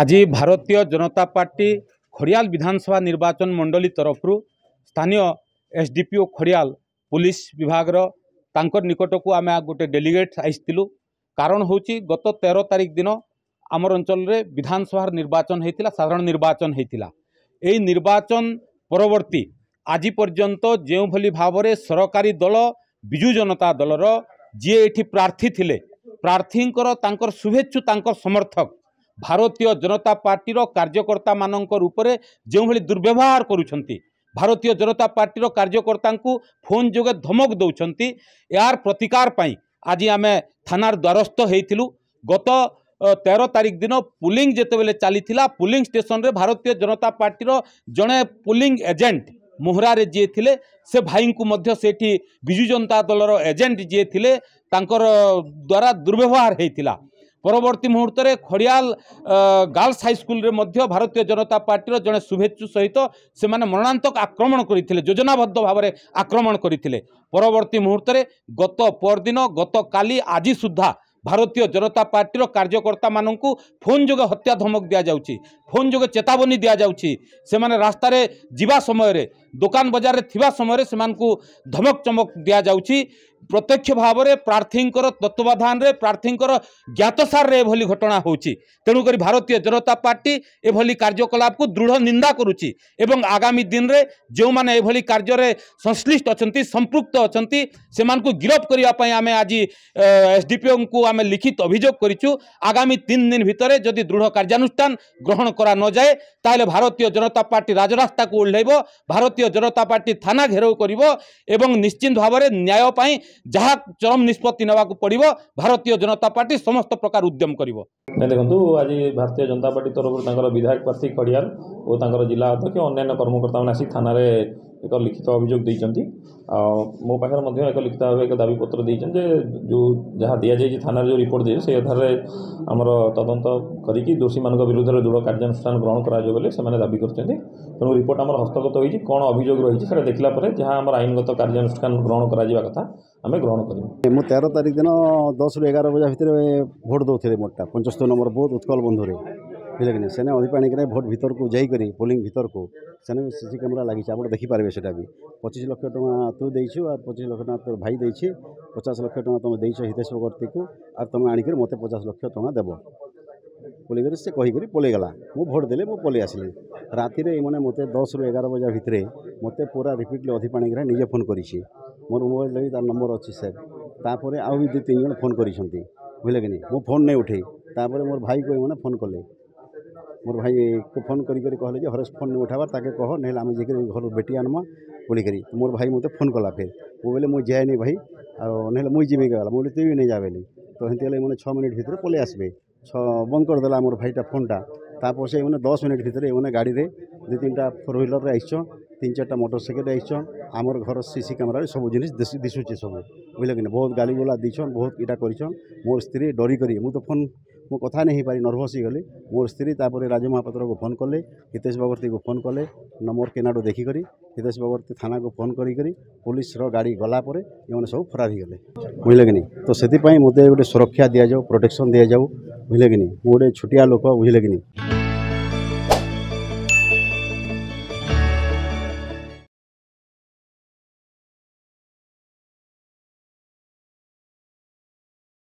আজি ভারতীয় জনতা পার্টি খড়িয়াল বিধানসভা নির্বাচন মণ্ডলী তরফর স্থানীয় এসডিপিও খড়িয়াল পুলিশ বিভাগর তাঁকর নিকটক আমি গোটে ডেলিগেট আসছিলু কারণ হচ্ছে গত তের তারিখ দিন আমার অঞ্চলের বিধানসভার নির্বাচন হয়েছিল সাধারণ নির্বাচন হয়েছিল এই নির্বাচন পরবর্তী আজি পর্যন্ত যেভাবে ভাবে সরকারি দল বিজু জনতা দলর যে এটি প্রার্থী লে প্রার্থীঙ্কর তাঁর শুভেচ্ছু তাঁর সমর্থক ଭାରତୀୟ ଜନତା ପାର୍ଟିର କାର୍ଯ୍ୟକର୍ତ୍ତାମାନଙ୍କର ଉପରେ ଯେଉଁଭଳି ଦୁର୍ବ୍ୟବହାର କରୁଛନ୍ତି ଭାରତୀୟ ଜନତା ପାର୍ଟିର କାର୍ଯ୍ୟକର୍ତ୍ତାଙ୍କୁ ଫୋନ୍ ଯୋଗେ ଧମକ ଦେଉଛନ୍ତି ଏହାର ପ୍ରତିକାର ପାଇଁ ଆଜି ଆମେ ଥାନାର ଦ୍ୱାରସ୍ଥ ହେଇଥିଲୁ ଗତ তের তারিখ দিন পুলিং যেতবে চাল পুলিং স্টেসনরে ভারতীয় জনতা পার্টির জনে পুলিং এজেন্ট মোহরারে যিয়ে থিলে সে ভাইঙ্কু মধ্য সেটি বিজু জনতা দলর এজেন্ট যিয়ে থিলে তাঙ্কর দ্বারা দুর্ব্যবহার হয়েছিল পরবর্তী মুহূর্তে খড়িয়াল গার্লস হাইস্কুলে মধ্য ভারতীয় জনতা পার্টির জনে শুভেচ্ছু সহিত সে মরণান্তক আক্রমণ করে যোজনাবদ্ধ ভাবে আক্রমণ করে পরবর্তী মুহূর্তে গত পরদিন গতকালি আজি সুদ্ধা ଭାରତୀୟ ଜନତା ପାର୍ଟିର କାର୍ଯ୍ୟକର୍ତ୍ତାମାନଙ୍କୁ ଫୋନ୍ ଯୋଗେ ହତ୍ୟା ଧମକ ଦିଆଯାଉଛି ଫୋନ୍ ଯୋଗେ ଚେତାବନୀ ଦିଆଯାଉଛି ସେମାନେ ରାସ୍ତାରେ ଯିବା ସମୟରେ ଦୋକାନ ବଜାରରେ ଥିବା ସମୟରେ ସେମାନଙ୍କୁ ଧମକ ଚମକ ଦିଆଯାଉଛି ପ୍ରତ୍ୟକ୍ଷ ଭାବରେ ପ୍ରାର୍ଥୀଙ୍କର ତତ୍ତ୍ୱାବଧାନରେ ପ୍ରାର୍ଥୀଙ୍କର ଜ୍ଞାତସାରରେ ଏଭଳି ଘଟଣା ହେଉଛି ତେଣୁକରି ଭାରତୀୟ ଜନତା ପାର୍ଟି ଏଭଳି କାର୍ଯ୍ୟକଳାପକୁ ଦୃଢ଼ ନିନ୍ଦା କରୁଛି ଏବଂ ଆଗାମୀ ଦିନରେ ଯେଉଁମାନେ ଏଭଳି କାର୍ଯ୍ୟରେ ସଂଶ୍ଲିଷ୍ଟ ଅଛନ୍ତି ସମ୍ପୃକ୍ତ ଅଛନ୍ତି ସେମାନଙ୍କୁ ଗିରଫ କରିବା ପାଇଁ ଆମେ ଆଜି ଏସ୍ଡିପିଓଙ୍କୁ ଆମେ ଲିଖିତ ଅଭିଯୋଗ କରିଛୁ ଆଗାମୀ ତିନି ଦିନ ଭିତରେ ଯଦି ଦୃଢ଼ କାର୍ଯ୍ୟାନୁଷ୍ଠାନ ଗ୍ରହଣ କରା ନଯାଏ ତାହେଲେ ଭାରତୀୟ ଜନତା ପାର୍ଟି ରାଜରାସ୍ତାକୁ ଓହ୍ଲାଇବ ଭାରତୀୟ ଜନତା ପାର୍ଟି ଥାନା ଘେରାଉ କରିବ ଏବଂ ନିଶ୍ଚିନ୍ତ ଭାବରେ ନ୍ୟାୟ ପାଇଁ ଯାହା ଚରମ ନିଷ୍ପତ୍ତି ନେବାକୁ ପଡ଼ିବ ଭାରତୀୟ ଜନତା ପାର୍ଟି ସମସ୍ତ ପ୍ରକାର ଉଦ୍ୟମ କରିବ ଦେଖନ୍ତୁ ଆଜି ଭାରତୀୟ ଜନତା ପାର୍ଟି ତରଫରୁ ତାଙ୍କର ବିଧାୟକ ପ୍ରାର୍ଥୀ ଖଡ଼ିଆଲ ଓ ତାଙ୍କର ଜିଲ୍ଲା ଅଧ୍ୟକ୍ଷ ଅନ୍ୟାନ୍ୟ କର୍ମକର୍ତ୍ତାମାନେ ଆସି ଥାନାରେ ଏକ ଲିଖିତ ଅଭିଯୋଗ ଦେଇଛନ୍ତି ମୋ ପାଖରେ ମଧ୍ୟ ଏକ ଲିଖିତ ଭାବେ ଏକ ଦାବିପତ୍ର ଦେଇଛନ୍ତି ଯେ ଯେଉଁ ଯାହା ଦିଆଯାଇଛି ଥାନାରେ ଯେଉଁ ରିପୋର୍ଟ ଦିଆଯାଇଛି ସେଇ ଆଧାରରେ ଆମର ତଦନ୍ତ କରିକି ଦୋଷୀମାନଙ୍କ ବିରୁଦ୍ଧରେ ଦୃଢ଼ କାର୍ଯ୍ୟାନୁଷ୍ଠାନ ଗ୍ରହଣ କରାଯିବ ବୋଲି ସେମାନେ ଦାବି କରିଛନ୍ତି ତେଣୁ ରିପୋର୍ଟ ଆମର ହସ୍ତଗତ ହୋଇଛି କ'ଣ ଅଭିଯୋଗ ରହିଛି ସେଇଟା ଦେଖିଲା ପରେ ଯାହା ଆମର ଆଇନଗତ କାର୍ଯ୍ୟାନୁଷ୍ଠାନ ଗ୍ରହଣ କରାଯିବା କଥା ଆମେ ଗ୍ରହଣ କରିବୁ ମୁଁ ତେର ତାରିଖ ଦିନ ଦଶରୁ ଏଗାର ବଜା ଭିତରେ ଭୋଟ୍ ଦେଉଥିଲି ମୋଟା ପଞ୍ଚସ୍ତରୀ ନମ୍ବର ବୁଥ୍ ଉତ୍କଳ ବନ୍ଧୁରେ ବୁଝିଲେ ସେନେ ଅଧିପାଣିକରେ ଭୋଟ୍ ଭିତରକୁ ଯାଇକରି ପୋଲିଂ ଭିତରକୁ ସେନେ ସିସି କ୍ୟାମେରା ଲାଗିଛି ଆପଣ ଦେଖିପାରିବେ ସେଟା ବି ପଚିଶ ଲକ୍ଷ ଟଙ୍କା ତୁ ଦେଇଛୁ ଆର୍ ପଚିଶ ଲକ୍ଷ ଟଙ୍କା ତୋର ଭାଇ ଦେଇଛି ପଚାଶ ଲକ୍ଷ ଟଙ୍କା ତୁମେ ଦେଇଛ ହିତେଶ ଭଗତିକୁ ଆର୍ ତୁମେ ଆଣିକରି ମୋତେ ପଚାଶ ଲକ୍ଷ ଟଙ୍କା ଦେବ ବୋଲିକରି ସେ କହିକରି ପଳେଇଗଲା ମୁଁ ଭୋଟ୍ ଦେଲି ମୁଁ ପଳେଇ ଆସିଲି ରାତିରେ ଏମାନେ ମୋତେ ଦଶରୁ ଏଗାର ବଜା ଭିତରେ ମୋତେ ପୁରା ରିପିଟଲି ଅଧିପାଣିକରେ ନିଜେ ଫୋନ୍ କରିଛି ମୋର ମୋବାଇଲ୍ରେ ବି ତାର ନମ୍ବର ଅଛି ସାର୍ ତାପରେ ଆଉ ବି ଦୁଇ ତିନି ଜଣ ଫୋନ୍ କରିଛନ୍ତି ବୁଝିଲେ କି ନାହିଁ ମୁଁ ଫୋନ୍ ନେଇ ଉଠେଇ ତାପରେ ମୋର ଭାଇକୁ ଏମାନେ ଫୋନ୍ କଲେ মোর ভাই ফোন করি করে কহলে যে হরেশ ফোন উঠাবার তাকে কহ নহলে আমি যাই ঘর বেটি আনমা বলিকি মোর ভাই মতো ফোন কলা ফের ও বলে মুই যাইনি ভাই আর নহলে মুই যাবি গেলা মুই তুই নেই যাবেলি তো সেমতি হলে মানে ছ মিনিট ভিতরে পলে আসবে ছ বন্ধ করেদেলা আমার ভাইটা ফোনটা তারপর সে মানে দশ মিনিট ভিতরে এমনি গাড়িতে দুই তিনটা ফোর হুইলরে আইসছন তিন চারটা মোটর সাইকেল আইসছন আমার ঘর সিসি ক্যামেরার সব জিনিস দিশুছে সব বুঝলে কিনা বহুত গালিগুলা দিছন বহুত ইটা করছন মোর স্ত্রী ডরি করি মু তো ফোন ମୁଁ କଥା ନେଇ ହେଇପାରି ନର୍ଭସ୍ ହେଇଗଲି ମୋର ସ୍ତ୍ରୀ ତାପରେ ରାଜୁ ମହାପାତ୍ରକୁ ଫୋନ୍ କଲେ ହିତେଶ ବଗର୍ତ୍ତୀକୁ ଫୋନ୍ କଲେ ନମ୍ବର କେନାଡ଼ୁ ଦେଖିକରି ହିତେଶ ବଗର୍ତ୍ତୀ ଥାନାକୁ ଫୋନ୍ କରିକରି ପୋଲିସର ଗାଡ଼ି ଗଲା ପରେ ଏମାନେ ସବୁ ଫରାର ହେଇଗଲେ ବୁଝିଲେ କି ନି ତ ସେଥିପାଇଁ ମୋତେ ଗୋଟେ ସୁରକ୍ଷା ଦିଆଯାଉ ପ୍ରୋଟେକ୍ସନ୍ ଦିଆଯାଉ ବୁଝିଲେ କି ନି ମୁଁ ଗୋଟେ ଛୋଟିଆ ଲୋକ ବୁଝିଲେ କି ନି